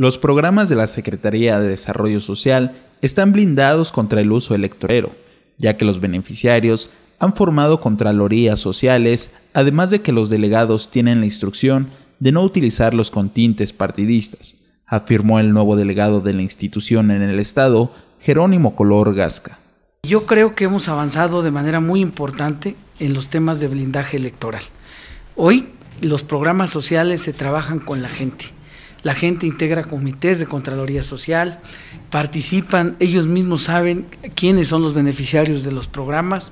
Los programas de la Secretaría de Desarrollo Social están blindados contra el uso electorero, ya que los beneficiarios han formado contralorías sociales, además de que los delegados tienen la instrucción de no utilizarlos con tintes partidistas, afirmó el nuevo delegado de la institución en el Estado, Jerónimo Color Gasca. Yo creo que hemos avanzado de manera muy importante en los temas de blindaje electoral. Hoy los programas sociales se trabajan con la gente la gente integra comités de Contraloría Social, participan, ellos mismos saben quiénes son los beneficiarios de los programas,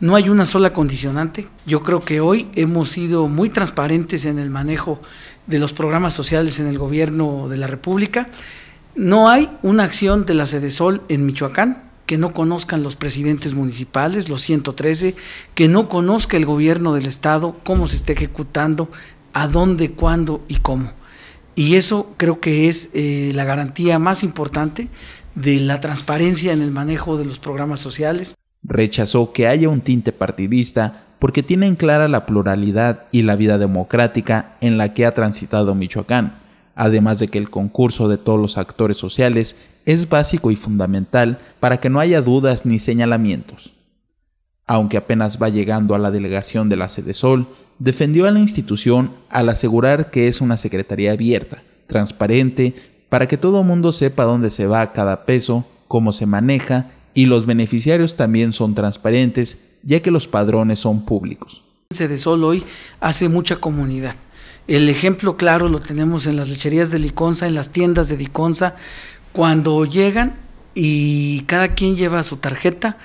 no hay una sola condicionante. Yo creo que hoy hemos sido muy transparentes en el manejo de los programas sociales en el gobierno de la República. No hay una acción de la Sol en Michoacán que no conozcan los presidentes municipales, los 113, que no conozca el gobierno del Estado cómo se está ejecutando, a dónde, cuándo y cómo. Y eso creo que es eh, la garantía más importante de la transparencia en el manejo de los programas sociales. Rechazó que haya un tinte partidista porque tienen clara la pluralidad y la vida democrática en la que ha transitado Michoacán, además de que el concurso de todos los actores sociales es básico y fundamental para que no haya dudas ni señalamientos. Aunque apenas va llegando a la delegación de la Sede Sol, defendió a la institución al asegurar que es una secretaría abierta, transparente, para que todo mundo sepa dónde se va cada peso, cómo se maneja y los beneficiarios también son transparentes, ya que los padrones son públicos. De Sol hoy hace mucha comunidad. El ejemplo claro lo tenemos en las lecherías de Liconza, en las tiendas de Liconza, cuando llegan y cada quien lleva su tarjeta,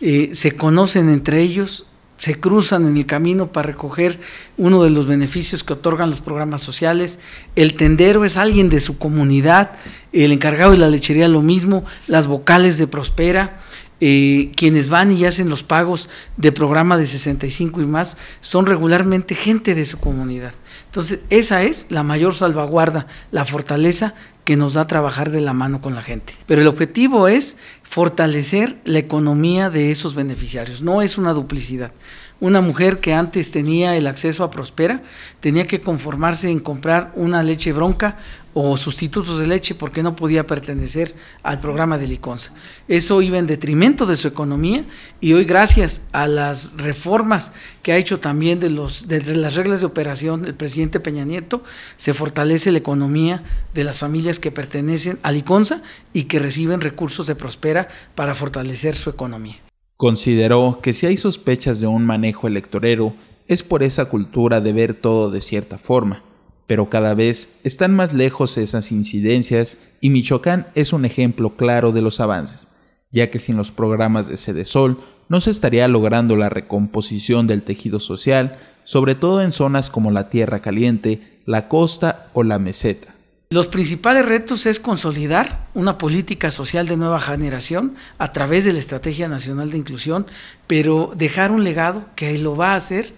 eh, se conocen entre ellos, se cruzan en el camino para recoger uno de los beneficios que otorgan los programas sociales. El tendero es alguien de su comunidad, el encargado de la lechería lo mismo, las vocales de Prospera. Eh, quienes van y hacen los pagos de programa de 65 y más son regularmente gente de su comunidad. Entonces, esa es la mayor salvaguarda, la fortaleza que nos da trabajar de la mano con la gente. Pero el objetivo es fortalecer la economía de esos beneficiarios, no es una duplicidad. Una mujer que antes tenía el acceso a Prospera tenía que conformarse en comprar una leche bronca o sustitutos de leche porque no podía pertenecer al programa de Liconza. Eso iba en detrimento de su economía y hoy gracias a las reformas que ha hecho también de, los, de las reglas de operación presidente Peña Nieto, se fortalece la economía de las familias que pertenecen a Liconza y que reciben recursos de Prospera para fortalecer su economía. Consideró que si hay sospechas de un manejo electorero, es por esa cultura de ver todo de cierta forma, pero cada vez están más lejos esas incidencias y Michoacán es un ejemplo claro de los avances, ya que sin los programas de Sede Sol no se estaría logrando la recomposición del tejido social, sobre todo en zonas como la Tierra Caliente, la costa o la meseta. Los principales retos es consolidar una política social de nueva generación a través de la Estrategia Nacional de Inclusión, pero dejar un legado que lo va a hacer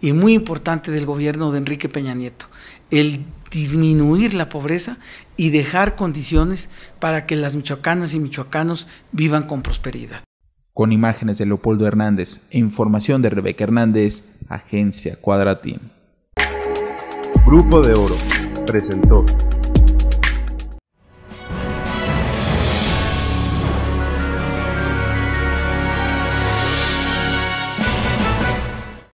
y muy importante del gobierno de Enrique Peña Nieto, el disminuir la pobreza y dejar condiciones para que las michoacanas y michoacanos vivan con prosperidad. Con imágenes de Leopoldo Hernández e información de Rebeca Hernández, Agencia Cuadratín. Grupo de Oro presentó.